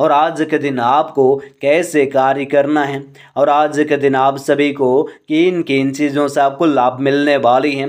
और आज के दिन आपको कैसे कार्य करना है और आज के दिन आप सभी को किन किन चीज़ों से आपको लाभ मिलने वाली हैं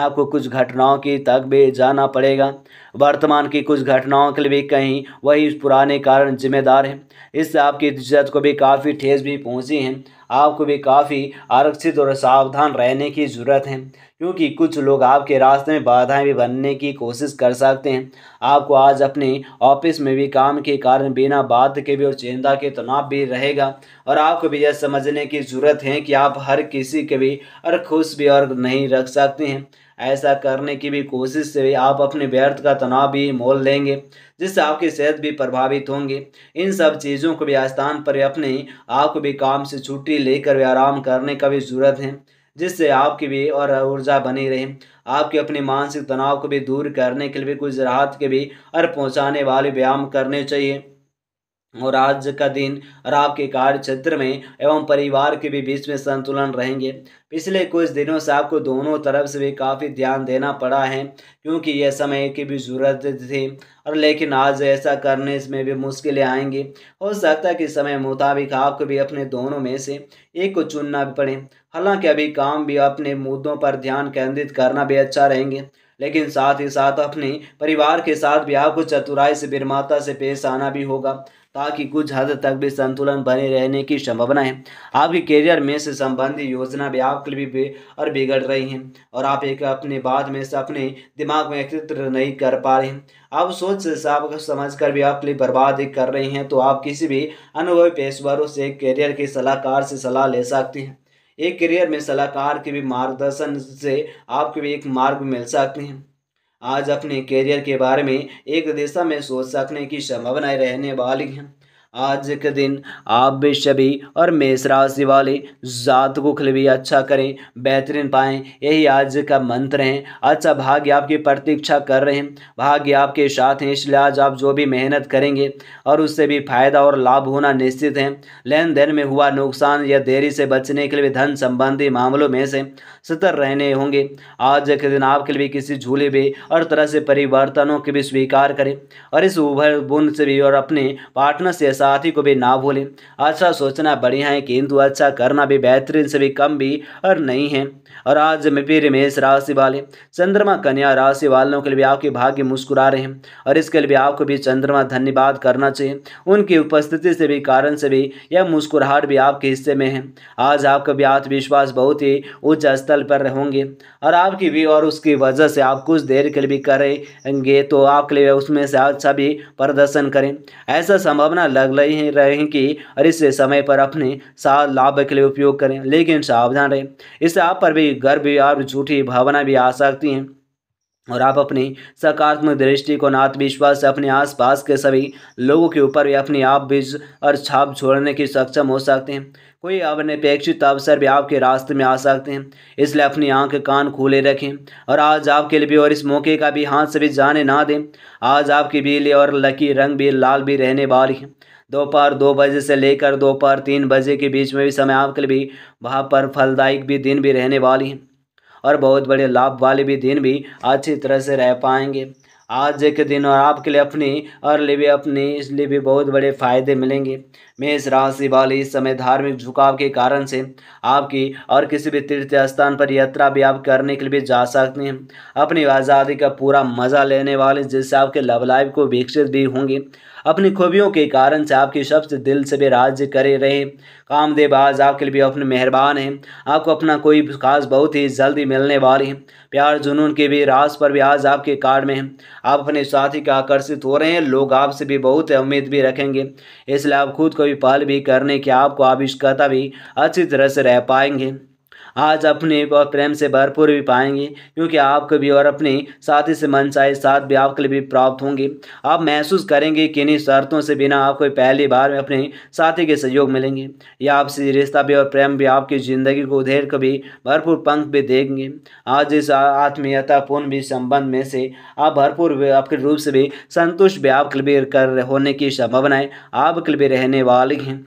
आपको कुछ घटनाओं की तक भी जाना पड़ेगा वर्तमान की कुछ घटनाओं के लिए भी कहीं वही पुराने कारण जिम्मेदार हैं इससे आपकी इज्जत को भी काफ़ी ठेस भी पहुंची है आपको भी काफ़ी आरक्षित और सावधान रहने की ज़रूरत है क्योंकि कुछ लोग आपके रास्ते में बाधाएं भी बनने की कोशिश कर सकते हैं आपको आज अपने ऑफिस में भी काम के कारण बिना बात के भी और चिंता के तनाव तो भी रहेगा और आपको भी यह समझने की ज़रूरत है कि आप हर किसी के भी और खुश भी और नहीं रख सकते हैं ऐसा करने की भी कोशिश से भी आप अपने व्यर्थ का तनाव भी मोल लेंगे जिससे आपकी सेहत भी प्रभावित होंगी इन सब चीज़ों को भी स्थान पर अपने आप भी काम से छुट्टी लेकर भी आराम करने का भी ज़रूरत है जिससे आपकी भी और ऊर्जा बनी रहे आपके अपने मानसिक तनाव को भी दूर करने के लिए भी कुछ राहत के भी और पहुँचाने वाले व्यायाम करने चाहिए और आज का दिन और आपके कार्य क्षेत्र में एवं परिवार के भी बीच में संतुलन रहेंगे पिछले कुछ दिनों से आपको दोनों तरफ से भी काफ़ी ध्यान देना पड़ा है क्योंकि यह समय की भी ज़रूरत थी और लेकिन आज ऐसा करने में भी मुश्किलें आएंगी हो सकता है कि समय मुताबिक आपको भी अपने दोनों में से एक को चुनना भी पड़े हालांकि अभी काम भी अपने मुद्दों पर ध्यान केंद्रित करना भी अच्छा रहेंगे लेकिन साथ ही साथ अपने परिवार के साथ भी आपको चतुराई से बिरमाता से पेश आना भी होगा ताकि कुछ हद तक भी संतुलन बने रहने की संभावना है आपके करियर में से संबंधित योजना भी आपके लिए भी और बिगड़ रही हैं और आप एक अपने बाद में से अपने दिमाग में एकत्र नहीं कर पा रहे हैं आप सोच से साफ समझ कर भी आपके लिए बर्बाद कर रहे हैं तो आप किसी भी अनुभवी पेशेवरों से करियर के सलाहकार से सलाह ले सकते हैं एक करियर में सलाहकार के भी मार्गदर्शन से आपके भी एक मार्ग मिल सकते हैं आज अपने कैरियर के बारे में एक दिशा में सोच सकने की संभावनाएं रहने वाली हैं आज के दिन आप भी सभी और मेष राशि वाले जात को भी अच्छा करें बेहतरीन पाएं यही आज का मंत्र है अच्छा भाग्य आपकी प्रतीक्षा कर रहे हैं भाग्य आपके साथ हैं इसलिए आज आप जो भी मेहनत करेंगे और उससे भी फायदा और लाभ होना निश्चित है लेन देन में हुआ नुकसान या देरी से बचने के लिए धन संबंधी मामलों में से सतर्क रहने होंगे आज के दिन आपके लिए किसी झूले भी और तरह से परिवर्तनों के भी स्वीकार करें और इस उभर बुन से भी और अपने पार्टनर से साथी को भी ना भूलें अच्छा सोचना बढ़िया है किंतु अच्छा करना भी बेहतरीन से भी कम भी और नहीं है और आज में भी मेष राशि वाले चंद्रमा कन्या राशि वालों के लिए भी आपके भाग्य मुस्कुरा रहे हैं और इसके लिए भी आपको भी चंद्रमा धन्यवाद करना चाहिए उनकी उपस्थिति से भी कारण से भी यह मुस्कुराहट भी आपके हिस्से में है आज आपका भी आत्मविश्वास बहुत ही उच्च स्थल पर होंगे और आपकी भी और उसकी वजह से आप कुछ देर के लिए भी करेंगे तो आपके लिए उसमें से अच्छा भी प्रदर्शन करें ऐसा संभावना लग ही रहे हैं कि और इस समय पर अपने साथ लाभ के लिए उपयोग करें लेकिन सावधान रहें इससे आप पर भी गर्व और झूठी भावना भी आ सकती हैं और आप अपनी सकारात्मक दृष्टिकोण आत्मविश्वास अपने आसपास के सभी लोगों के ऊपर भी अपने आप बीज और छाप छोड़ने की सक्षम हो सकते हैं कोई अनपेक्षित अवसर भी आपके रास्ते में आ सकते हैं इसलिए अपनी आंख कान खुले रखें और आज आपके लिए भी और इस मौके का भी हाथ से भी जाने ना दें आज आपकी बीले और लकी रंग भी लाल भी रहने वाली है दोपहर दो बजे से लेकर दोपहर तीन बजे के बीच में भी समय आपके लिए भी वहाँ पर फलदायक भी दिन भी रहने वाली है और बहुत बड़े लाभ वाले भी दिन भी अच्छी तरह से रह पाएंगे आज के दिन और आपके लिए अपनी और लिए भी अपनी इसलिए भी बहुत बड़े फायदे मिलेंगे मेष राशि वाले इस समय धार्मिक झुकाव के कारण से आपकी और किसी भी तीर्थ स्थान पर यात्रा भी आप करने के लिए भी जा सकते हैं अपनी आज़ादी का पूरा मज़ा लेने वाले जिससे आपके लव लाइफ को विकसित भी होंगे अपनी खूबियों के कारण से आपकी शब्द दिल से भी राज्य करे रहे कामदेव आज आपके लिए अपने मेहरबान हैं आपको अपना कोई खास बहुत ही जल्दी मिलने वाली है प्यार जुनून के भी रास पर भी आज आपके कार्ड में है आप अपने साथी का आकर्षित हो रहे हैं लोग आपसे भी बहुत उम्मीद भी रखेंगे इसलिए आप खुद को भी पहल भी करने की आपको आविष्कता भी अच्छी तरह से रह पाएंगे आज अपने और प्रेम से भरपूर भी पाएंगे क्योंकि आपको भी और अपने साथी से मन चाहे साथ भी आपके लिए भी प्राप्त होंगे आप महसूस करेंगे कि इन्हीं शर्तों से बिना आपको पहली बार में अपने साथी के सहयोग मिलेंगे या आपसी रिश्ता भी और प्रेम भी आपकी ज़िंदगी को उधेर भी भरपूर पंख भी देंगे आज इस आत्मीयतापूर्ण भी संबंध में से आप भरपूर आपके रूप से भी संतुष्ट भी आपके लिए होने की संभावनाएँ आपके लिए रहने वाली हैं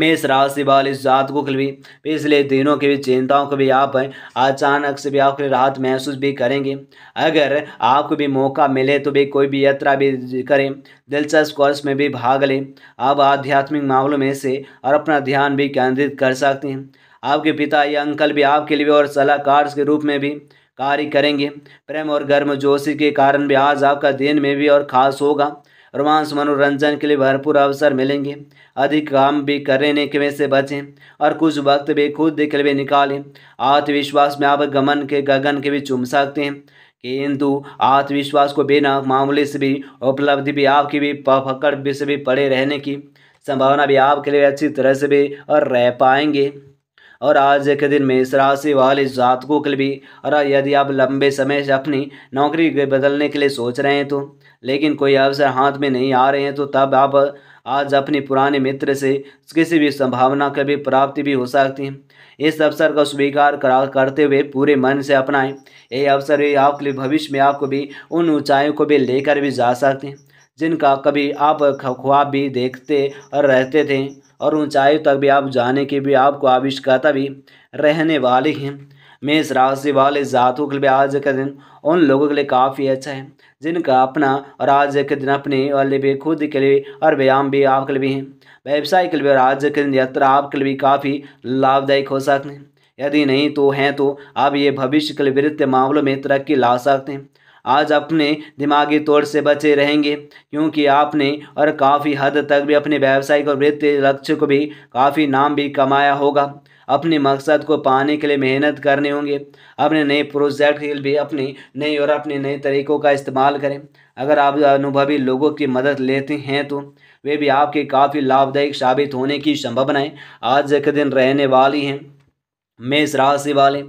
मेष राशि वाले जातकों के लिए पिछले दिनों के भी चिंताओं को भी आप अचानक से भी आपके राहत महसूस भी करेंगे अगर आपको भी मौका मिले तो भी कोई भी यात्रा भी करें दिलचस्प कोर्स में भी भाग लें आप आध्यात्मिक मामलों में से और अपना ध्यान भी केंद्रित कर सकते हैं आपके पिता या अंकल भी आपके लिए और सलाहकार के रूप में भी कार्य करेंगे प्रेम और गर्म जोशी के कारण भी आज आपका दिन में भी और खास होगा रोमांस मनोरंजन के लिए भरपूर अवसर मिलेंगे अधिक काम भी करने के से बचें और कुछ वक्त भी खुद के लिए निकालें आत्मविश्वास में आप गमन के गगन के भी चुम सकते हैं किंतु आत्मविश्वास को बिना मामूली से भी उपलब्धि भी आपकी भी पकड़ से भी पड़े रहने की संभावना भी आपके लिए अच्छी तरह से भी और रह पाएंगे और आज के दिन मेष राशि वाले जातकों के लिए भी और यदि आप लंबे समय से अपनी नौकरी बदलने के लिए सोच रहे हैं तो लेकिन कोई अवसर हाथ में नहीं आ रहे हैं तो तब आप आज अपने पुराने मित्र से किसी भी संभावना की भी प्राप्ति भी हो सकती है इस अवसर का स्वीकार करा करते हुए पूरे मन से अपनाएं ये अवसर भी आपके लिए भविष्य में आपको भी उन ऊंचाइयों को भी लेकर भी जा सकते हैं जिनका कभी आप ख्वाब भी देखते और रहते थे और ऊंचाई तक भी आप जाने की भी आपको आविष्कारता भी रहने वाली हैं मेष राशि वाले जातों के लिए आज का दिन उन लोगों के लिए काफ़ी अच्छा है जिनका अपना और आज के दिन अपने वाले भी खुद के लिए और व्यायाम भी आपके लिए भी हैं व्यवसाय के लिए और आज के दिन यात्रा आपके लिए भी काफ़ी लाभदायक हो सकते हैं यदि नहीं तो हैं तो आप ये भविष्य के लिए वित्तीय मामलों में तरक्की ला सकते हैं आज अपने दिमागी तौर से बचे रहेंगे क्योंकि आपने और काफ़ी हद तक भी अपने व्यावसायिक और वृत्ति लक्ष्य को भी काफ़ी नाम भी कमाया होगा अपने मकसद को पाने के लिए मेहनत करने होंगे अपने नए प्रोजेक्ट के लिए भी अपने नए और अपने नए तरीकों का इस्तेमाल करें अगर आप अनुभवी लोगों की मदद लेते हैं तो वे भी आपके काफ़ी लाभदायक साबित होने की संभावनाएं आज के दिन रहने वाली हैं मेष राशि वाले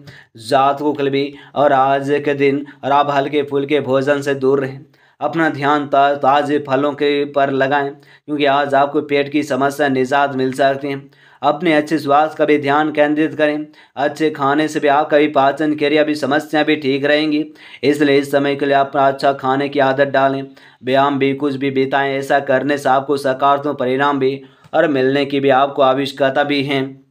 जात को भी और आज के दिन और आप हल्के फुल्के भोजन से दूर रहें अपना ध्यान ताज़े फलों के पर लगाएं क्योंकि आज आपको पेट की समस्या निजात मिल सकती है अपने अच्छे स्वास्थ्य का भी ध्यान केंद्रित करें अच्छे खाने से भी आपका भी पाचन क्रिया भी समस्याएं भी ठीक रहेंगी इसलिए इस समय के लिए आप अच्छा खाने की आदत डालें व्यायाम भी कुछ भी बिताएं ऐसा करने से आपको सकारात्मक परिणाम भी और मिलने की भी आपको आवश्यकता भी है